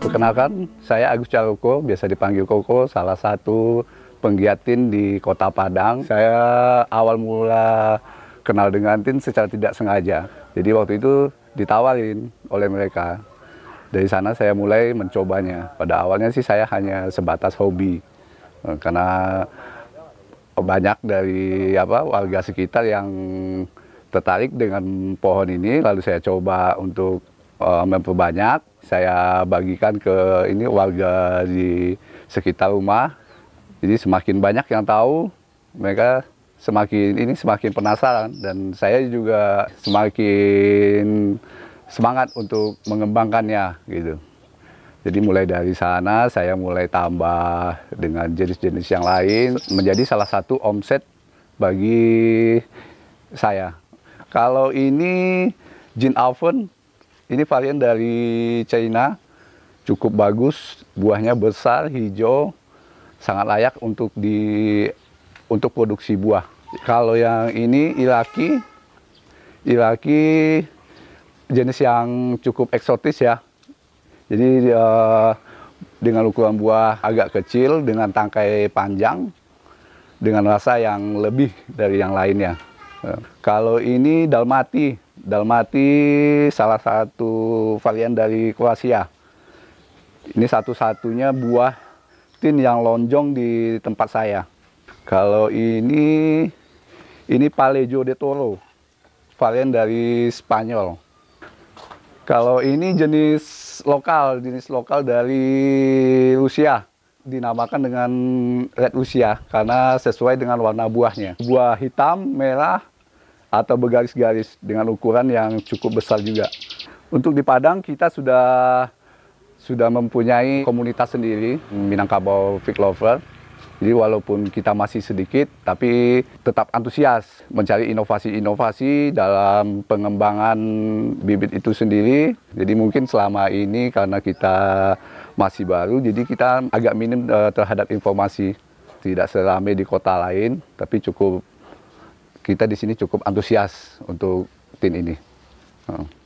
Perkenalkan, saya Agus Caroko, biasa dipanggil Koko, salah satu penggiatin di Kota Padang. Saya awal mula kenal dengan tin secara tidak sengaja. Jadi waktu itu ditawarin oleh mereka. Dari sana saya mulai mencobanya. Pada awalnya sih saya hanya sebatas hobi. Eh, karena banyak dari apa warga sekitar yang tertarik dengan pohon ini lalu saya coba untuk Eh, memperbanyak. Saya bagikan ke ini warga di sekitar rumah. Jadi semakin banyak yang tahu, mereka semakin ini semakin penasaran dan saya juga semakin semangat untuk mengembangkannya gitu. Jadi mulai dari sana saya mulai tambah dengan jenis-jenis yang lain menjadi salah satu omset bagi saya. Kalau ini jin oven ini varian dari China, cukup bagus, buahnya besar, hijau, sangat layak untuk di untuk produksi buah. Kalau yang ini Iraki, Iraki jenis yang cukup eksotis ya. Jadi uh, dengan ukuran buah agak kecil, dengan tangkai panjang, dengan rasa yang lebih dari yang lainnya. Kalau ini dalmati, dalmati salah satu varian dari Kroasia. Ini satu-satunya buah tin yang lonjong di tempat saya. Kalau ini ini Palejo de Toro, varian dari Spanyol. Kalau ini jenis lokal, jenis lokal dari Rusia dinamakan dengan red Rusia karena sesuai dengan warna buahnya. Buah hitam, merah, atau bergaris-garis dengan ukuran yang cukup besar juga. Untuk di Padang kita sudah sudah mempunyai komunitas sendiri Minangkabau Fig Lover. Jadi walaupun kita masih sedikit tapi tetap antusias mencari inovasi-inovasi dalam pengembangan bibit itu sendiri. Jadi mungkin selama ini karena kita masih baru jadi kita agak minim eh, terhadap informasi. Tidak seramai di kota lain tapi cukup kita di sini cukup antusias untuk tim ini. Uh.